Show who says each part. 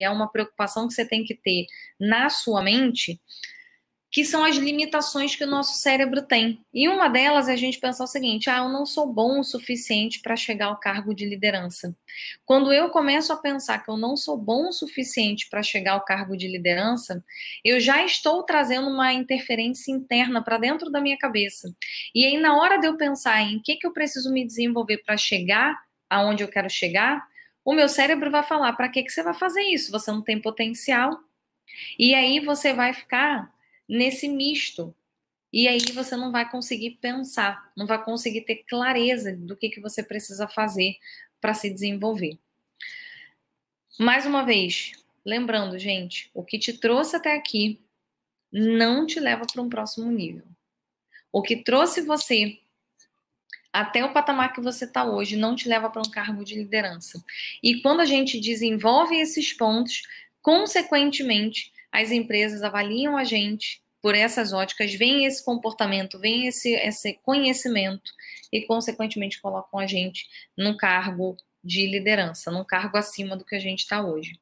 Speaker 1: é uma preocupação que você tem que ter na sua mente, que são as limitações que o nosso cérebro tem. E uma delas é a gente pensar o seguinte: ah, eu não sou bom o suficiente para chegar ao cargo de liderança. Quando eu começo a pensar que eu não sou bom o suficiente para chegar ao cargo de liderança, eu já estou trazendo uma interferência interna para dentro da minha cabeça. E aí, na hora de eu pensar em o que, que eu preciso me desenvolver para chegar aonde eu quero chegar, o meu cérebro vai falar: para que, que você vai fazer isso? Você não tem potencial. E aí você vai ficar nesse misto. E aí você não vai conseguir pensar, não vai conseguir ter clareza do que, que você precisa fazer para se desenvolver. Mais uma vez, lembrando, gente, o que te trouxe até aqui não te leva para um próximo nível. O que trouxe você até o patamar que você está hoje não te leva para um cargo de liderança. E quando a gente desenvolve esses pontos, consequentemente, as empresas avaliam a gente por essas óticas, veem esse comportamento, veem esse, esse conhecimento e, consequentemente, colocam a gente num cargo de liderança, num cargo acima do que a gente está hoje.